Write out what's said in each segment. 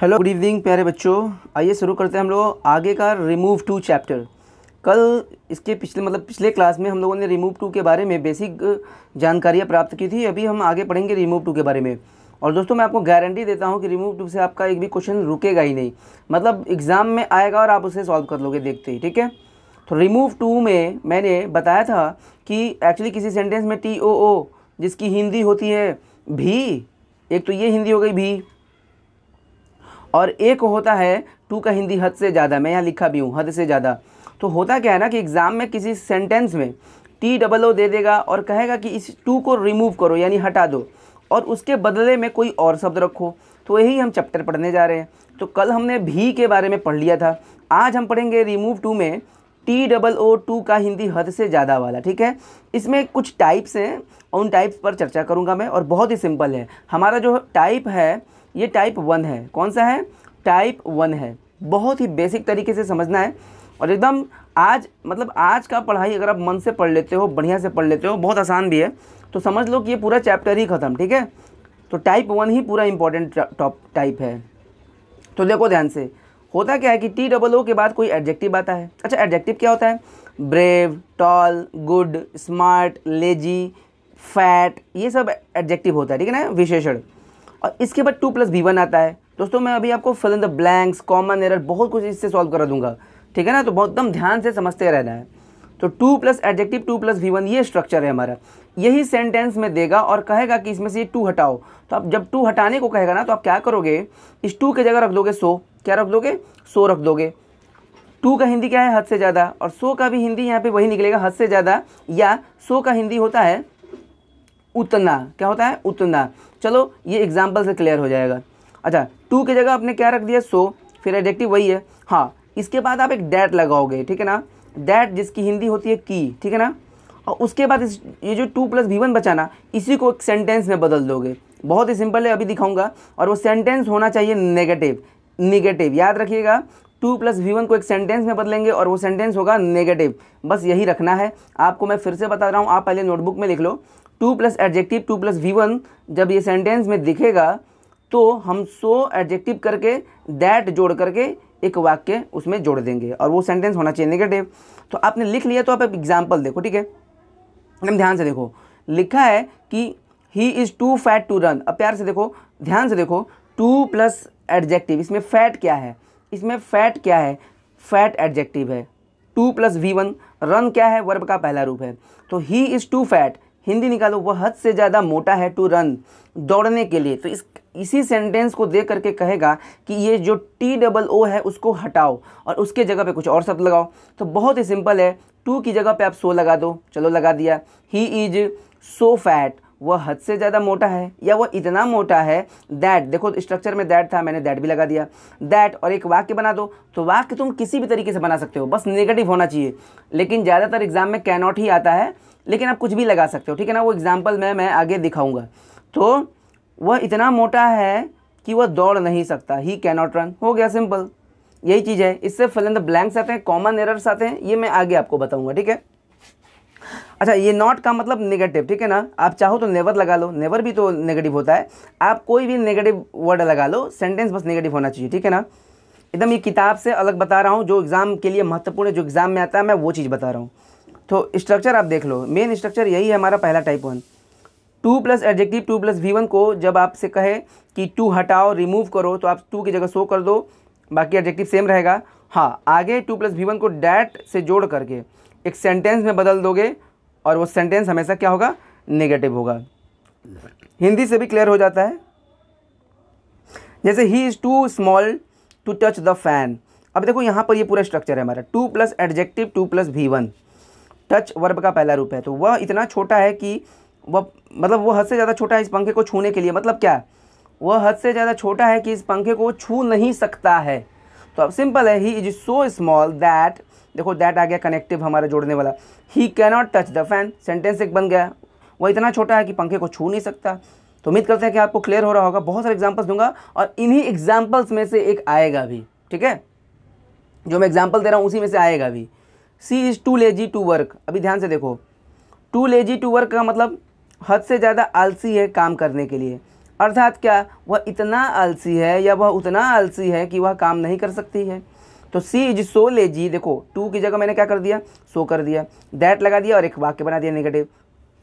Hello good evening प्यारे बच्चों आइए शुरू करते हैं हम लोग आगे का रिमूव टू चैप्टर कल इसके पिछले मतलब पिछले क्लास में हम लोगों ने रिमूव टू के बारे में बेसिक जानकारियाँ प्राप्त की थी अभी हम आगे पढ़ेंगे रिमूव टू के बारे में और दोस्तों मैं आपको गारंटी देता हूँ कि रिमूव टू से आपका एक भी क्वेश्चन रुकेगा ही नहीं मतलब एग्ज़ाम में आएगा और आप उसे सॉल्व कर लोगे देखते ही ठीक है तो रिमूव टू में मैंने बताया था कि एक्चुअली किसी सेंटेंस में टी ओ ओ जिसकी हिंदी होती है भी एक तो ये हिंदी हो गई भी और एक होता है टू का हिंदी हद से ज़्यादा मैं यहाँ लिखा भी हूँ हद से ज़्यादा तो होता क्या है ना कि एग्ज़ाम में किसी सेंटेंस में टी डबल ओ दे देगा और कहेगा कि इस टू को रिमूव करो यानी हटा दो और उसके बदले में कोई और शब्द रखो तो यही हम चैप्टर पढ़ने जा रहे हैं तो कल हमने भी के बारे में पढ़ लिया था आज हम पढ़ेंगे रिमूव टू में टी डबल ओ टू का हिंदी हद से ज़्यादा वाला ठीक है इसमें कुछ टाइप्स हैं उन टाइप्स पर चर्चा करूँगा मैं और बहुत ही सिंपल है हमारा जो टाइप है ये टाइप वन है कौन सा है टाइप वन है बहुत ही बेसिक तरीके से समझना है और एकदम आज मतलब आज का पढ़ाई अगर आप मन से पढ़ लेते हो बढ़िया से पढ़ लेते हो बहुत आसान भी है तो समझ लो कि ये पूरा चैप्टर ही ख़त्म ठीक है तो टाइप वन ही पूरा इंपॉर्टेंट टॉप टाइप है तो देखो ध्यान से होता क्या है कि टी डबल ओ के बाद कोई एडजेक्टिव आता है अच्छा एडजेक्टिव क्या होता है brave tall good smart lazy fat ये सब एडजेक्टिव होता है ठीक है ना विशेषण और इसके बाद टू प्लस बी वन आता है दोस्तों मैं अभी आपको fill in the blanks common error बहुत कुछ इससे सॉल्व करा दूंगा ठीक है ना तो बहुत एकदम ध्यान से समझते रहना है तो too plus adjective to plus V one ये स्ट्रक्चर है हमारा यही सेंटेंस में देगा और कहेगा कि इसमें से ये टू हटाओ तो आप जब टू हटाने को कहेगा ना तो आप क्या करोगे इस टू की जगह रख दोगे सो क्या रख दोगे सो रख दोगे टू का हिंदी क्या है हद से ज़्यादा और सो का भी हिंदी यहाँ पे वही निकलेगा हद से ज़्यादा या सो का हिंदी होता है उतना क्या होता है उतना चलो ये एग्जाम्पल से क्लियर हो जाएगा अच्छा टू की जगह आपने क्या रख दिया सो फिर एडजेक्टिव वही है हाँ इसके बाद आप एक डैट लगाओगे ठीक है ना डैट जिसकी हिंदी होती है की ठीक है ना और उसके बाद इस ये जो टू प्लस वी वन बचाना इसी को एक सेंटेंस में बदल दोगे बहुत ही सिंपल है अभी दिखाऊंगा और वो सेंटेंस होना चाहिए नेगेटिव नेगेटिव याद रखिएगा टू प्लस वी वन को एक सेंटेंस में बदलेंगे और वो सेंटेंस होगा नेगेटिव बस यही रखना है आपको मैं फिर से बता रहा हूँ आप पहले नोटबुक में लिख लो too plus adjective to plus V one जब ये सेंटेंस में दिखेगा तो हम सो एडजेक्टिव करके दैट जोड़ करके एक वाक्य उसमें जोड़ देंगे और वो सेंटेंस होना चाहिए नेगेटिव तो आपने लिख लिया तो आप एक एग्जाम्पल देखो ठीक है एकदम ध्यान से देखो लिखा है कि he is too fat to run अब प्यार से देखो ध्यान से देखो टू प्लस एडजेक्टिव इसमें फैट क्या है इसमें फैट क्या है फैट एडजेक्टिव है to plus V one run क्या है वर्ब का पहला रूप है तो he is too fat Hindi निकालो वह हद से ज़्यादा मोटा है टू रन दौड़ने के लिए तो इस इसी सेंटेंस को देख करके कहेगा कि ये जो टी डबल ओ है उसको हटाओ और उसके जगह पे कुछ और शब्द लगाओ तो बहुत ही सिंपल है टू की जगह पे आप सो लगा दो चलो लगा दिया ही इज सो फैट वह हद से ज़्यादा मोटा है या वह इतना मोटा है दैट देखो स्ट्रक्चर में दैट था मैंने दैट भी लगा दिया दैट और एक वाक्य बना दो तो वाक्य तुम किसी भी तरीके से बना सकते हो बस नेगेटिव होना चाहिए लेकिन ज़्यादातर एग्जाम में कैनॉट ही आता है लेकिन आप कुछ भी लगा सकते हो ठीक है ना वो एग्ज़ाम्पल मैं मैं आगे दिखाऊंगा तो वह इतना मोटा है कि वह दौड़ नहीं सकता ही कैनॉट रन हो गया सिंपल यही चीज़ है इससे फिल द ब्लैंक्स आते हैं कॉमन एरर्स आते हैं ये मैं आगे आपको बताऊँगा ठीक है अच्छा ये नॉट का मतलब नेगेटिव ठीक है ना आप चाहो तो नेवर लगा लो नेवर भी तो नेगेटिव होता है आप कोई भी नेगेटिव वर्ड लगा लो सेंटेंस बस नेगेटिव होना चाहिए ठीक है ना एकदम ये किताब से अलग बता रहा हूँ जो एग्ज़ाम के लिए महत्वपूर्ण है जो एग्ज़ाम में आता है मैं वो चीज़ बता रहा हूँ तो स्ट्रक्चर आप देख लो मेन स्ट्रक्चर यही है हमारा पहला type one too plus adjective to plus V one को जब आपसे कहे कि टू हटाओ रिमूव करो तो आप टू की जगह शो कर दो बाकी एडजेक्टिव सेम रहेगा हाँ आगे टू प्लस वी वन को डैट से जोड़ करके एक सेंटेंस में बदल दोगे और वो सेंटेंस हमेशा क्या होगा नेगेटिव होगा हिंदी से भी क्लियर हो जाता है जैसे he is too small to touch the fan अब देखो यहाँ पर ये पूरा स्ट्रक्चर है हमारा too plus adjective to plus V one touch verb का पहला रूप है तो वह इतना छोटा है कि वह मतलब वह हद से ज़्यादा छोटा है इस पंखे को छूने के लिए मतलब क्या वह हद से ज़्यादा छोटा है कि इस पंखे को छू नहीं सकता है तो अब सिंपल है he is so small that देखो दैट आ गया कनेक्टिव हमारा जोड़ने वाला he cannot touch the fan sentence एक बन गया वह इतना छोटा है कि पंखे को छू नहीं सकता तो उम्मीद करते हैं कि आपको क्लियर हो रहा होगा बहुत सारे एग्जाम्पल्स दूंगा और इन्हीं एग्जाम्पल्स में से एक आएगा भी ठीक है जो मैं एग्जाम्पल दे रहा हूँ उसी में से आएगा भी she is too lazy to work अभी ध्यान से देखो टू लेजी टू वर्क का मतलब हद से ज़्यादा आलसी है काम करने के लिए अर्थात क्या वह इतना आलसी है या वह उतना आलसी है कि वह काम नहीं कर सकती है तो सी इज सो लेजी देखो टू की जगह मैंने क्या कर दिया सो कर दिया दैट लगा दिया और एक वाक्य बना दिया नेगेटिव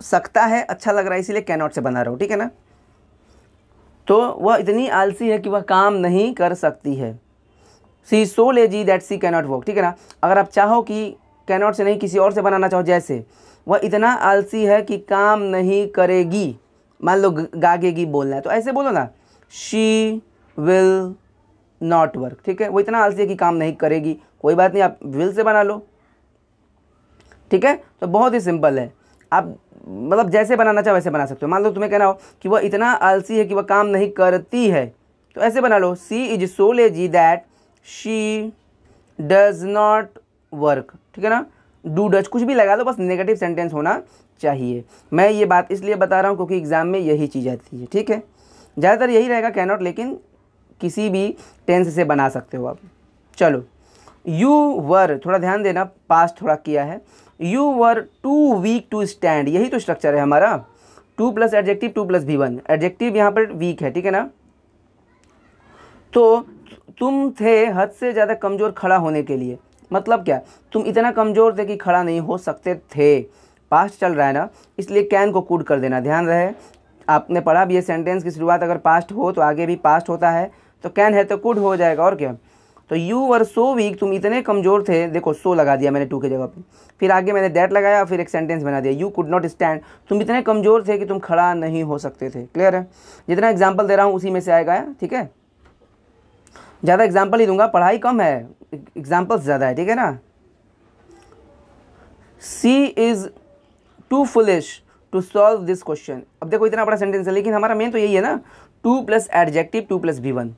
सकता है अच्छा लग रहा है इसीलिए कैनॉट से बना रहा हूँ ठीक है ना तो वह इतनी आलसी है कि वह काम नहीं कर सकती है she so lazy that she cannot work ठीक है ना अगर आप चाहो कि कैनॉट से नहीं किसी और से बनाना चाहो जैसे वह इतना आलसी है कि काम नहीं करेगी मान लो गागेगी बोलना है तो ऐसे बोलो ना शी विल नॉट वर्क ठीक है वो इतना आलसी है कि काम नहीं करेगी कोई बात नहीं आप विल से बना लो ठीक है तो बहुत ही सिंपल है आप मतलब जैसे बनाना चाहो वैसे बना सकते हो मान लो तुम्हें कहना हो कि वह इतना आलसी है कि वह काम नहीं करती है तो ऐसे बना लो she is so lazy that she does not work ठीक है ना डू डच कुछ भी लगा दो बस नेगेटिव सेंटेंस होना चाहिए मैं ये बात इसलिए बता रहा हूँ क्योंकि एग्ज़ाम में यही चीज़ आती है ठीक है ज़्यादातर यही रहेगा कैनॉट लेकिन किसी भी टेंस से बना सकते हो आप चलो यू वर थोड़ा ध्यान देना पास थोड़ा किया है you were too weak to stand यही तो स्ट्रक्चर है हमारा too plus adjective to plus V one adjective यहाँ पर वीक है ठीक है ना तो तुम थे हद से ज़्यादा कमज़ोर खड़ा होने के लिए मतलब क्या तुम इतना कमज़ोर थे कि खड़ा नहीं हो सकते थे पास्ट चल रहा है ना इसलिए कैन को कूड कर देना ध्यान रहे आपने पढ़ा भी ये सेंटेंस की शुरुआत अगर पास्ट हो तो आगे भी पास्ट होता है तो कैन है तो कूड हो जाएगा और क्या तो यू वर सो वीक तुम इतने कमज़ोर थे देखो सो लगा दिया मैंने टू के जगह पे फिर आगे मैंने डेट लगाया फिर एक सेंटेंस बना दिया यू कुड नॉट स्टैंड तुम इतने कमज़ोर थे कि तुम खड़ा नहीं हो सकते थे क्लियर है जितना एग्जाम्पल दे रहा हूँ उसी में से आएगा ठीक है ज़्यादा एग्जाम्पल ही दूंगा पढ़ाई कम है एग्जाम्पल्स ज़्यादा है ठीक है ना she is too foolish to solve this question अब देखो इतना बड़ा सेंटेंस है लेकिन हमारा मेन तो यही है ना too plus adjective to plus V one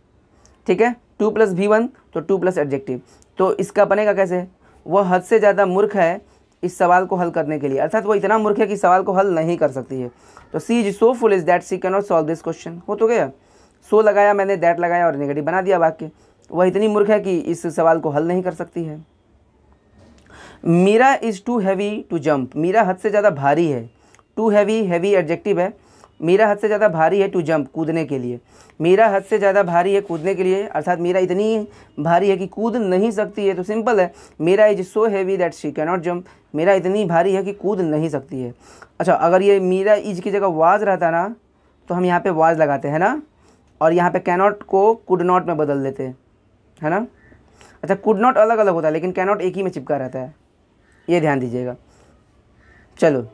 ठीक है टू प्लस वी वन तो टू प्लस एडजेक्टिव तो इसका बनेगा कैसे वह हद से ज़्यादा मूर्ख है इस सवाल को हल करने के लिए अर्थात वो इतना मूर्ख है कि सवाल को हल नहीं कर सकती है तो she is so foolish that she can not solve this question हो तो गया सो लगाया मैंने दैट लगाया और निगेटिव बना दिया वाक्य वह इतनी मूर्ख है कि इस सवाल को हल नहीं कर सकती है Meera is too heavy to jump Meera हद से ज़्यादा भारी है टू हैवी हैवी एडजेक्टिव है मीरा हद से ज़्यादा भारी है टू जंप कूदने के लिए मीरा हद से ज़्यादा भारी है कूदने के लिए अर्थात मीरा इतनी भारी है कि कूद नहीं सकती है तो सिंपल है Meera is so heavy that she cannot jump Meera इतनी भारी है कि कूद नहीं सकती है अच्छा अगर ये मीरा इज की जगह वाज रहता ना तो हम यहाँ पे वाज लगाते हैं ना और यहाँ पे कैनॉट को कुड नॉट में बदल देते है ना अच्छा कुड नॉट अलग अलग होता है लेकिन कैनॉट एक ही में चिपका रहता है ये ध्यान दीजिएगा चलो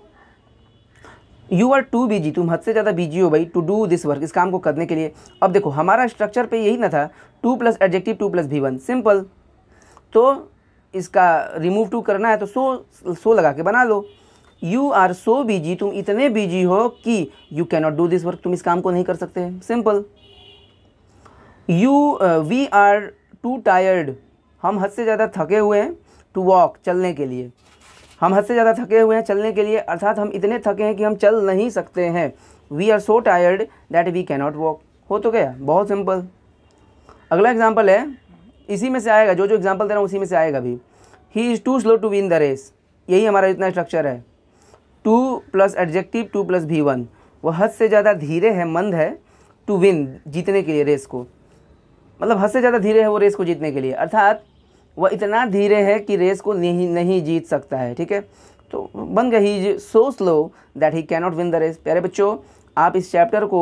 यू आर टू बिजी तुम हद से ज़्यादा बिजी हो भाई टू डू दिस वर्क इस काम को करने के लिए अब देखो हमारा स्ट्रक्चर पे यही ना था too plus adjective to plus V one simple तो इसका रिमूव टू करना है तो सो सो लगा के बना लो यू आर सो बिजी तुम इतने बिजी हो कि you cannot do this work तुम इस काम को नहीं कर सकते simple you we are too tired हम हद से ज़्यादा थके हुए हैं टू वॉक चलने के लिए हम हद से ज़्यादा थके हुए हैं चलने के लिए अर्थात हम इतने थके हैं कि हम चल नहीं सकते हैं we are so tired that we cannot walk हो तो गया बहुत सिंपल अगला एग्जाम्पल है इसी में से आएगा जो जो एग्जाम्पल दे रहा हूँ उसी में से आएगा भी he is too slow to win the race यही हमारा इतना स्ट्रक्चर है to plus adjective to plus V one वह हद से ज़्यादा धीरे है मंद है टू विन जीतने के लिए रेस को मतलब हद से ज़्यादा धीरे है वो रेस को जीतने के लिए अर्थात वह इतना धीरे है कि रेस को नहीं नहीं जीत सकता है ठीक है तो बन गई he so slow that he cannot win the race प्यारे बच्चों आप इस चैप्टर को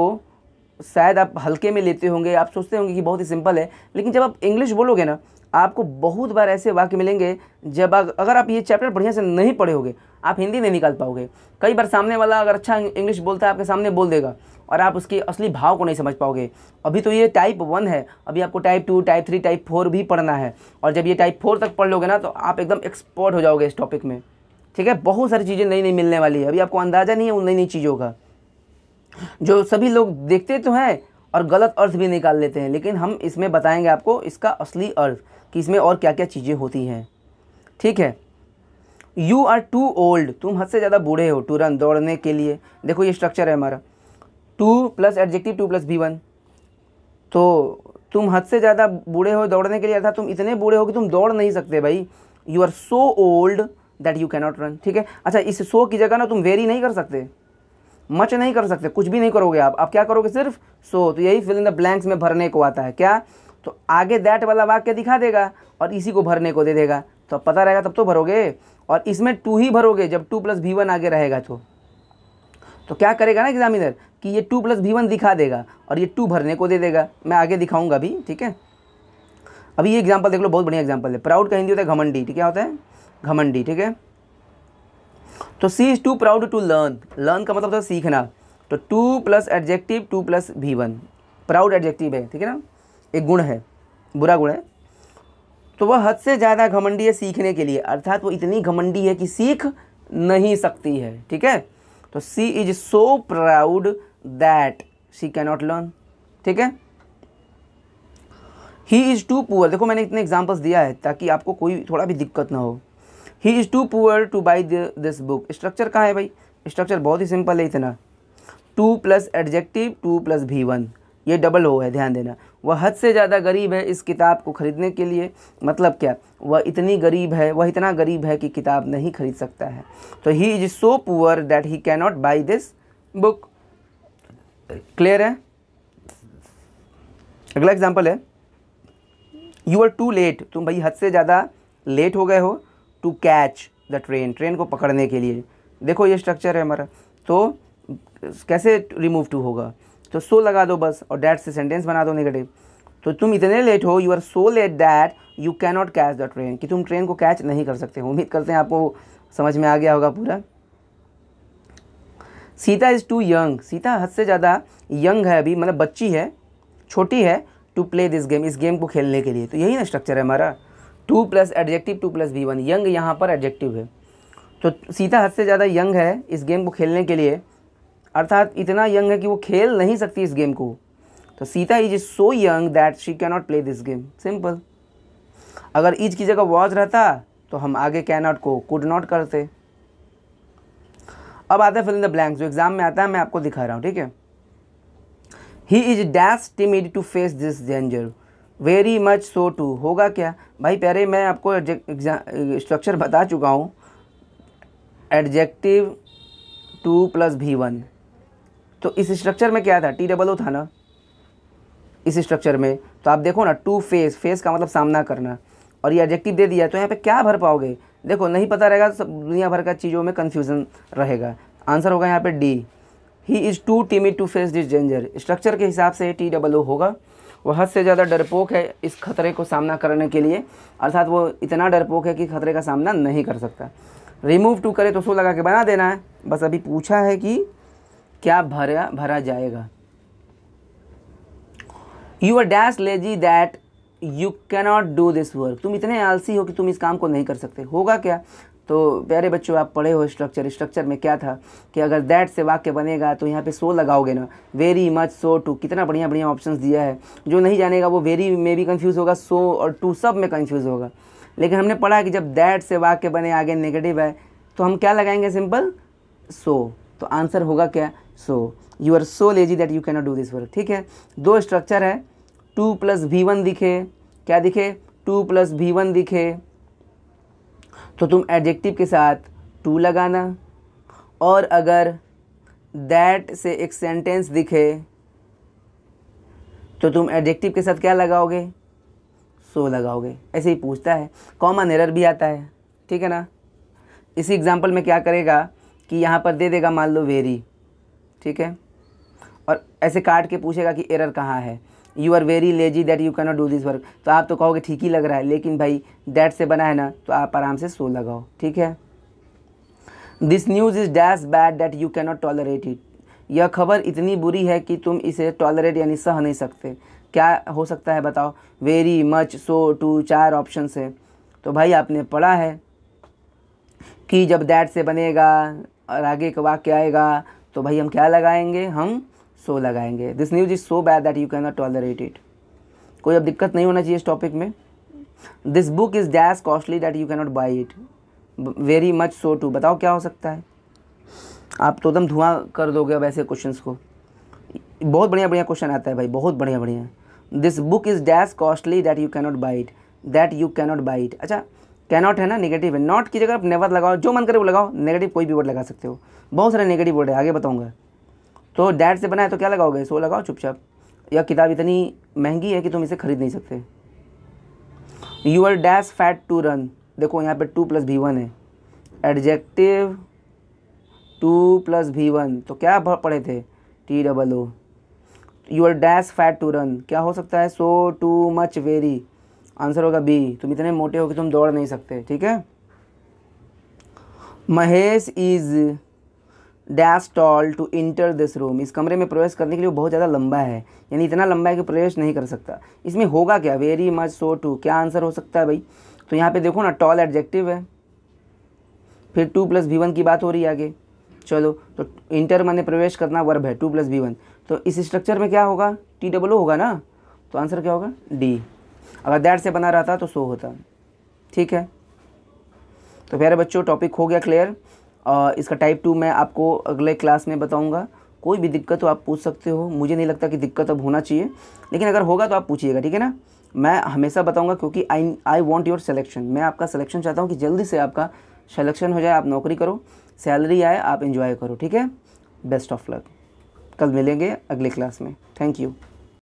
शायद आप हल्के में लेते होंगे आप सोचते होंगे कि बहुत ही सिंपल है लेकिन जब आप इंग्लिश बोलोगे ना आपको बहुत बार ऐसे वाक्य मिलेंगे जब अगर आप ये चैप्टर बढ़िया से नहीं पढ़े होगे आप हिंदी नहीं निकाल पाओगे कई बार सामने वाला अगर अच्छा इंग्लिश बोलता है आपके सामने बोल देगा और आप उसके असली भाव को नहीं समझ पाओगे अभी तो ये टाइप वन है अभी आपको type two type three type four भी पढ़ना है और जब ये टाइप फोर तक पढ़ लोगे ना तो आप एकदम एक्सपर्ट हो जाओगे इस टॉपिक में ठीक है बहुत सारी चीज़ें नई नई मिलने वाली है अभी आपको अंदाज़ा नहीं है उन नई नई चीज़ों का जो सभी लोग देखते तो हैं और गलत अर्थ भी निकाल लेते हैं लेकिन हम इसमें बताएंगे आपको इसका असली अर्थ कि इसमें और क्या क्या चीज़ें होती हैं ठीक है यू आर टू ओल्ड तुम हद से ज़्यादा बूढ़े हो टू रन दौड़ने के लिए देखो ये स्ट्रक्चर है हमारा too plus adjective to plus V one तो तुम हद से ज़्यादा बूढ़े हो दौड़ने के लिए अर्थात तुम इतने बूढ़े हो कि तुम दौड़ नहीं सकते भाई you are so old that you cannot run ठीक है अच्छा इस सो की जगह ना तुम वेरी नहीं कर सकते मच नहीं कर सकते कुछ भी नहीं करोगे आप आप क्या करोगे सिर्फ सो तो यही फिल इन द ब्लैंक्स में भरने को आता है क्या तो आगे दैट वाला वाक्य दिखा देगा और इसी को भरने को दे देगा तो पता रहेगा तब तो भरोगे और इसमें टू ही भरोगे जब टू प्लस भी वन आगे रहेगा तो तो क्या करेगा ना एग्जामिनर कि ये टू प्लस भी वन दिखा देगा और ये टू भरने को दे देगा मैं आगे दिखाऊंगा अभी ठीक है अभी ये एग्जाम्पल देख लो बहुत बढ़िया एग्जाम्पल है प्राउड का हिंदी होता है घमंडी ठीक है होता है घमंडी ठीक है तो she is too proud to learn learn का मतलब होता सीखना तो too plus adjective to plus V one proud adjective है ठीक है ना एक गुण है बुरा गुण है तो वह हद से ज़्यादा घमंडी है सीखने के लिए अर्थात वो इतनी घमंडी है कि सीख नहीं सकती है ठीक है तो she is so proud that she cannot learn ठीक है ही इज़ टू पुअर देखो मैंने इतने एग्जाम्पल्स दिया है ताकि आपको कोई थोड़ा भी दिक्कत ना हो he is too poor to buy this book structure कहाँ है भाई स्ट्रक्चर बहुत ही सिंपल है इतना too plus adjective to plus V one ये डबल हो है ध्यान देना वह हद से ज़्यादा गरीब है इस किताब को ख़रीदने के लिए मतलब क्या वह इतनी गरीब है वह इतना गरीब है कि किताब नहीं खरीद सकता है तो he is so poor that he cannot buy this book clear है अगला एग्जाम्पल है यू आर टू लेट तुम भाई हद से ज़्यादा लेट हो गए हो to catch the train train को पकड़ने के लिए देखो ये स्ट्रक्चर है हमारा तो कैसे रिमूव टू होगा तो सो लगा दो बस और डैट से सेंटेंस बना दो नेगेटिव तो तुम इतने लेट हो you are so late that you can not catch the train कि तुम ट्रेन को कैच नहीं कर सकते हो उम्मीद करते हैं आपको समझ में आ गया होगा पूरा Sita is too young Sita हद से ज़्यादा यंग है अभी मतलब बच्ची है छोटी है टू प्ले दिस गेम इस गेम को खेलने के लिए तो यही ना स्ट्रक्चर है हमारा too plus adjective to plus V one young यहाँ पर एडजेक्टिव है तो सीता हद से ज़्यादा यंग है इस गेम को खेलने के लिए अर्थात इतना यंग है कि वो खेल नहीं सकती इस गेम को तो Sita is is so young that she cannot play this game simple अगर इज की जगह वॉज रहता तो हम आगे कैनॉट को कुड नॉट करते अब आता है फिल इन द ब्लैंक जो एग्ज़ाम में आता है मैं आपको दिखा रहा हूँ ठीक है he is dash timid to face this danger very much so too होगा क्या भाई पहले मैं आपको स्ट्रक्चर बता चुका हूँ adjective to plus V one तो इस स्ट्रक्चर में क्या था टी डबल ओ था ना इस स्ट्रक्चर में तो आप देखो ना टू फेस फेस का मतलब सामना करना और ये एडजेक्टिव दे दिया तो यहाँ पे क्या भर पाओगे देखो नहीं पता रहेगा सब दुनिया भर का चीज़ों में कन्फ्यूज़न रहेगा आंसर होगा यहाँ पे D he is too timid to face this danger structure के हिसाब से टी डबल ओ होगा वह हद से ज़्यादा डरपोक है इस खतरे को सामना करने के लिए अर्थात वो इतना डरपोक है कि खतरे का सामना नहीं कर सकता रिमूव टू करे तो सो लगा के बना देना है बस अभी पूछा है कि क्या भरा भरा जाएगा you are dash lazy that you cannot do this work तुम इतने आलसी हो कि तुम इस काम को नहीं कर सकते होगा क्या तो प्यारे बच्चों आप पढ़े हो स्ट्रक्चर स्ट्रक्चर में क्या था कि अगर दैट से वाक्य बनेगा तो यहाँ पे सो लगाओगे ना वेरी मच सो टू कितना बढ़िया बढ़िया ऑप्शंस दिया है जो नहीं जानेगा वो वेरी में भी कंफ्यूज होगा सो और टू सब में कंफ्यूज होगा लेकिन हमने पढ़ा है कि जब दैट से वाक्य बने आगे नेगेटिव है तो हम क्या लगाएंगे सिंपल सो so. तो आंसर होगा क्या so you are so lazy that you cannot do this work ठीक है दो स्ट्रक्चर है टू प्लस वी वन दिखे क्या दिखे टू प्लस वी वन दिखे तो तुम एडजेक्टिव के साथ टू लगाना और अगर दैट से एक सेंटेंस दिखे तो तुम एडजेक्टिव के साथ क्या लगाओगे सो लगाओगे ऐसे ही पूछता है कॉमन एरर भी आता है ठीक है ना इसी एग्जाम्पल में क्या करेगा कि यहाँ पर दे देगा मान लो वेरी ठीक है और ऐसे काट के पूछेगा कि एरर कहाँ है you are very lazy that you cannot do this work तो आप तो कहोगे ठीक ही लग रहा है लेकिन भाई डैट से बना है ना तो आप आराम से सो लगाओ ठीक है this news is dash bad that you cannot tolerate it यह खबर इतनी बुरी है कि तुम इसे टॉलरेट यानी सह नहीं सकते क्या हो सकता है बताओ वेरी मच सो टू चार ऑप्शन है तो भाई आपने पढ़ा है कि जब डैट से बनेगा और आगे का वाक्य आएगा तो भाई हम क्या लगाएंगे हम सो लगाएंगे this news is so bad that you can not tolerate it कोई अब दिक्कत नहीं होना चाहिए इस टॉपिक में this book is dash costly that you can not buy it very much so too बताओ क्या हो सकता है आप तो एकदम धुआं कर दोगे अब ऐसे क्वेश्चंस को बहुत बढ़िया बढ़िया क्वेश्चन आता है भाई बहुत बढ़िया बढ़िया this book is dash costly that you cannot buy it that you cannot buy it अच्छा कैनॉट है ना नेगेटिव है नॉट की जगह आप नेवर लगाओ जो मन करे वो लगाओ नेगेटिव कोई भी वर्ड लगा सकते हो बहुत सारे नेगेटिव वर्ड है आगे बताऊंगा तो डैड से बना है तो क्या लगाओगे सो लगाओ चुपचाप यह किताब इतनी महंगी है कि तुम इसे खरीद नहीं सकते you are dash fat to run देखो यहाँ पर टू प्लस भी वन है adjective to plus V one तो क्या पढ़े थे T double O you are dash fat to run क्या हो सकता है so too much very answer होगा बी तुम इतने मोटे हो कि तुम दौड़ नहीं सकते ठीक है Mahesh is dash tall to enter this room इस कमरे में प्रवेश करने के लिए बहुत ज़्यादा लंबा है यानी इतना लंबा है कि प्रवेश नहीं कर सकता इसमें होगा क्या वेरी मच सो टू क्या आंसर हो सकता है भाई तो यहाँ पे देखो ना टॉल एडजेक्टिव है फिर टू प्लस भी वन की बात हो रही है आगे चलो तो इंटर मैंने प्रवेश करना वर्ब है टू प्लस भी वन तो इस स्ट्रक्चर में क्या होगा टी डब्लू होगा ना तो आंसर क्या होगा डी अगर दैट से बना रहता तो सो होता ठीक है तो प्यारे बच्चों टॉपिक हो गया क्लियर इसका टाइप टू मैं आपको अगले क्लास में बताऊंगा कोई भी दिक्कत हो आप पूछ सकते हो मुझे नहीं लगता कि दिक्कत अब होना चाहिए लेकिन अगर होगा तो आप पूछिएगा ठीक है ना मैं हमेशा बताऊंगा क्योंकि I I want your selection मैं आपका सिलेक्शन चाहता हूँ कि जल्दी से आपका सिलेक्शन हो जाए आप नौकरी करो सैलरी आए आप इन्जॉय करो ठीक है बेस्ट ऑफ लक कल मिलेंगे अगले क्लास में थैंक यू